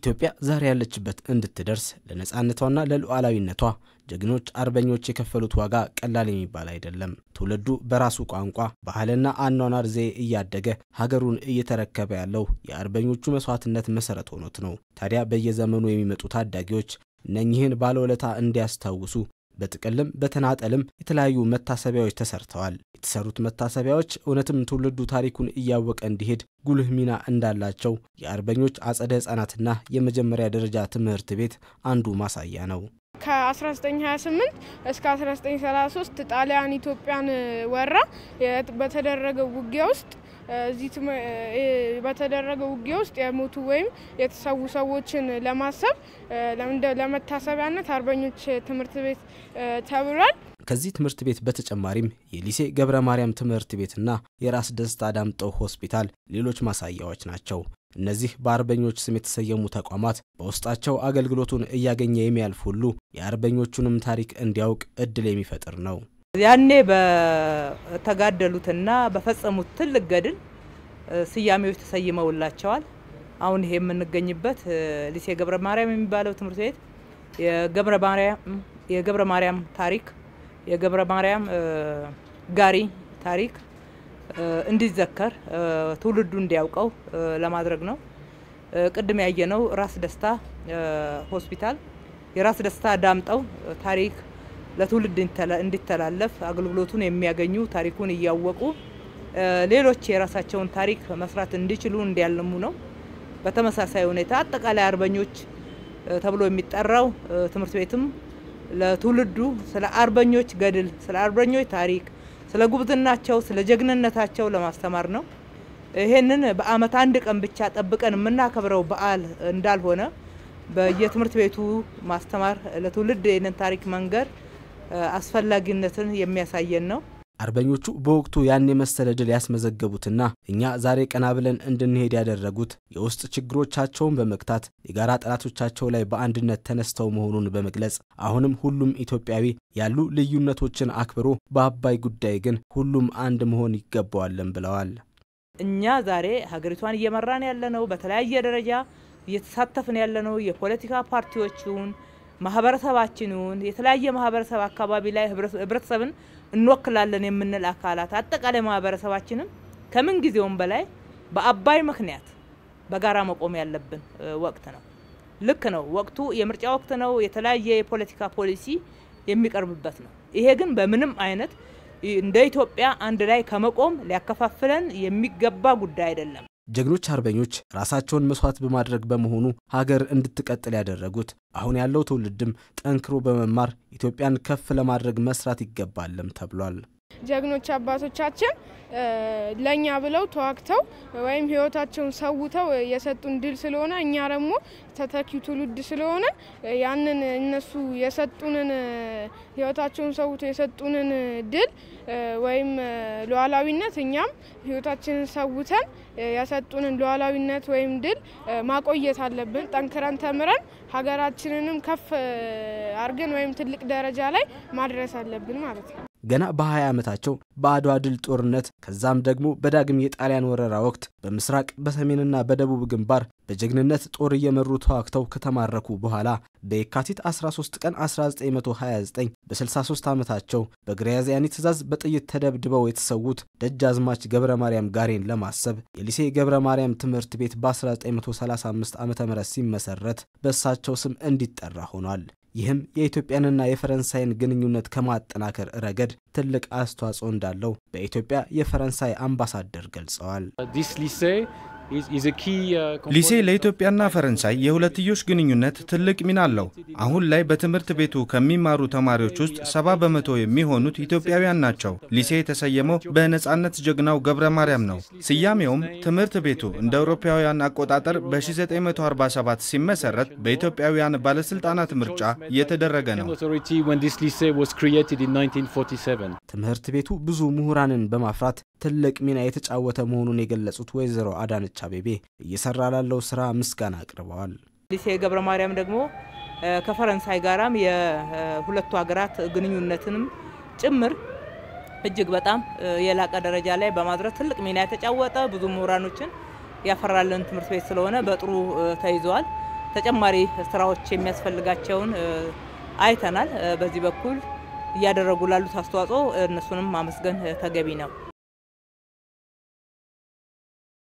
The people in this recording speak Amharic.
ኢትዮጵያ ዛሬ ያለችበት እንድትደርስ ለነፃነቷና ለሉዓላዊነቷ ጀግኖች አርበኞች የከፈሉት ዋጋ ቀላል የሚባል አይደለም። ትውልዱ በራሱ ቋንቋ፣ ባህልና አኗኗር ዘዬ እያደገ ሀገሩን እየተረከበ ያለው የአርበኞቹ መስዋዕትነት መሰረት ሆኖት ነው። ታዲያ በየዘመኑ የሚመጡ ታዳጊዎች እነኚህን ባለውለታ እንዲያስታውሱ በጥቅልም በተናጠልም የተለያዩ መታሰቢያዎች ተሰርተዋል። የተሰሩት መታሰቢያዎች እውነትም ትውልዱ ታሪኩን እያወቀ እንዲሄድ ጉልህ ሚና እንዳላቸው የአርበኞች አጸደ ሕፃናትና የመጀመሪያ ደረጃ ትምህርት ቤት አንዱ ማሳያ ነው። ከ1928 እስከ 1933 ጣሊያን ኢትዮጵያን ወራ በተደረገው ውጊያ ውስጥ እዚህ በተደረገው ውጊያ ውስጥ የሞቱ ወይም የተሰዉ ሰዎችን ለማሰብ ለመታሰቢያነት አርበኞች ትምህርት ቤት ተብሏል። ከዚህ ትምህርት ቤት በተጨማሪም የሊሴ ገብረ ማርያም ትምህርት ቤትና የራስ ደስታ ዳምጠው ሆስፒታል ሌሎች ማሳያዎች ናቸው። እነዚህ በአርበኞች ስም የተሰየሙ ተቋማት በውስጣቸው አገልግሎቱን እያገኘ የሚያልፍ ሁሉ የአርበኞቹንም ታሪክ እንዲያውቅ እድል የሚፈጥር ነው። ያኔ በተጋደሉትና በፈጸሙት ትልቅ ገድል ስያሜዎች ተሰይመውላቸዋል። አሁን ይሄ የምንገኝበት ሊሴ ገብረ ማርያም የሚባለው ትምህርት ቤት የገብረ ማርያም ታሪክ የገብረ ማርያም ጋሪ ታሪክ እንዲዘከር ትውልዱ እንዲያውቀው ለማድረግ ነው። ቅድም ያየነው ራስ ደስታ ሆስፒታል የራስ ደስታ ዳምጠው ታሪክ ለትውልድ እንዲተላለፍ አገልግሎቱን የሚያገኙ ታሪኩን እያወቁ ሌሎች የራሳቸውን ታሪክ መስራት እንዲችሉ እንዲያልሙ ነው። በተመሳሳይ ሁኔታ አጠቃላይ አርበኞች ተብሎ የሚጠራው ትምህርት ቤትም ለትውልዱ ስለ አርበኞች ገድል፣ ስለ አርበኞች ታሪክ ስለ ጉብዝናቸው፣ ስለ ጀግንነታቸው ለማስተማር ነው። ይሄንን በአመት አንድ ቀን ብቻ ጠብቀን የምናከብረው በዓል እንዳልሆነ በየትምህርት ቤቱ ማስተማር ለትውልድ ይህንን ታሪክ መንገር አስፈላጊነትን የሚያሳየን ነው። አርበኞቹ በወቅቱ ያን የመሰለ ድል ያስመዘገቡትና እኛ ዛሬ ቀና ብለን እንድንሄድ ያደረጉት የውስጥ ችግሮቻቸውን በመግታት የጋራ ጠላቶቻቸው ላይ በአንድነት ተነስተው መሆኑን በመግለጽ አሁንም ሁሉም ኢትዮጵያዊ ያሉ ልዩነቶችን አክብሮ በአባይ ጉዳይ ግን ሁሉም አንድ መሆን ይገባዋለን ብለዋል። እኛ ዛሬ ሀገሪቷን እየመራን ያለነው በተለያየ ደረጃ እየተሳተፍን ያለነው የፖለቲካ ፓርቲዎችን ማህበረሰባችንን የተለያየ ማህበረሰብ አካባቢ ላይ ህብረተሰብን እንወክላለን የምንል አካላት አጠቃላይ ማህበረሰባችንም ከምን ጊዜውም በላይ በአባይ ምክንያት በጋራ መቆም ያለብን ወቅት ነው። ልክ ነው። ወቅቱ የምርጫ ወቅት ነው። የተለያየ የፖለቲካ ፖሊሲ የሚቀርብበት ነው። ይሄ ግን በምንም አይነት እንደ ኢትዮጵያ አንድ ላይ ከመቆም ሊያከፋፍለን የሚገባ ጉዳይ አይደለም። ጀግኖች አርበኞች ራሳቸውን መስዋዕት በማድረግ በመሆኑ ሀገር እንድትቀጥል ያደረጉት። አሁን ያለው ትውልድም ጠንክሮ በመማር ኢትዮጵያን ከፍ ለማድረግ መስራት ይገባልም ተብሏል። ጀግኖች አባቶቻችን ለእኛ ብለው ተዋግተው ወይም ህይወታቸውን ሰውተው የሰጡን ድል ስለሆነ እኛ ደግሞ ተተኪው ትውልድ ስለሆነ ያንን እነሱ የሰጡንን ህይወታቸውን ሰውተው የሰጡንን ድል ወይም ሉዓላዊነት እኛም ህይወታችንን ሰውተን የሰጡንን ሉዓላዊነት ወይም ድል ማቆየት አለብን። ጠንክረን ተምረን ሀገራችንንም ከፍ አድርገን ወይም ትልቅ ደረጃ ላይ ማድረስ አለብን ማለት ነው። ገና በ20 ዓመታቸው በአድዋ ድል ጦርነት ከዛም ደግሞ በዳግም የጣሊያን ወረራ ወቅት በምስራቅ በሰሜንና በደቡብ ግንባር በጀግንነት ጦር እየመሩ ተዋግተው ከተማረኩ በኋላ በየካቲት 13 ቀን 1929 በ63 ዓመታቸው በግራዚያኒ ትእዛዝ በጥይት ተደብድበው የተሰዉት ደጃዝማች ገብረ ማርያም ጋሬን ለማሰብ የሊሴ ገብረ ማርያም ትምህርት ቤት በ1935 ዓ ም ሲመሰረት በእሳቸው ስም እንዲጠራ ሆኗል። ይህም የኢትዮጵያንና የፈረንሳይን ግንኙነት ከማጠናከር ረገድ ትልቅ አስተዋጽኦ እንዳለው በኢትዮጵያ የፈረንሳይ አምባሳደር ገልጸዋል። Uh, ሊሴ ለኢትዮጵያና ፈረንሳይ የሁለትዮሽ ግንኙነት ትልቅ ሚና አለው። አሁን ላይ በትምህርት ቤቱ ከሚማሩ ተማሪዎች ውስጥ ሰባ በመቶ የሚሆኑት ኢትዮጵያውያን ናቸው። ሊሴ የተሰየመው በነጻነት ጀግናው ገብረ ማርያም ነው። ስያሜውም ትምህርት ቤቱ እንደ አውሮፓውያን አቆጣጠር በ1947 ሲመሰረት በኢትዮጵያውያን ባለስልጣናት ምርጫ የተደረገ ነው። ትምህርት ቤቱ ብዙ ምሁራንን በማፍራት ትልቅ ሚና የተጫወተ መሆኑን የገለጹት ወይዘሮ አዳነች አቤቤ እየሰራ ላለው ስራ ምስጋና አቅርበዋል። ሊሴ ገብረ ማርያም ደግሞ ከፈረንሳይ ጋራም የሁለቱ ሀገራት ግንኙነትንም ጭምር እጅግ በጣም የላቀ ደረጃ ላይ በማድረስ ትልቅ ሚና የተጫወጠ ብዙ ምሁራኖችን ያፈራልን ትምህርት ቤት ስለሆነ በጥሩ ተይዘዋል። ተጨማሪ ስራዎች የሚያስፈልጋቸውን አይተናል። በዚህ በኩል እያደረጉ ላሉት አስተዋጽኦ እነሱንም ማመስገን ተገቢ ነው።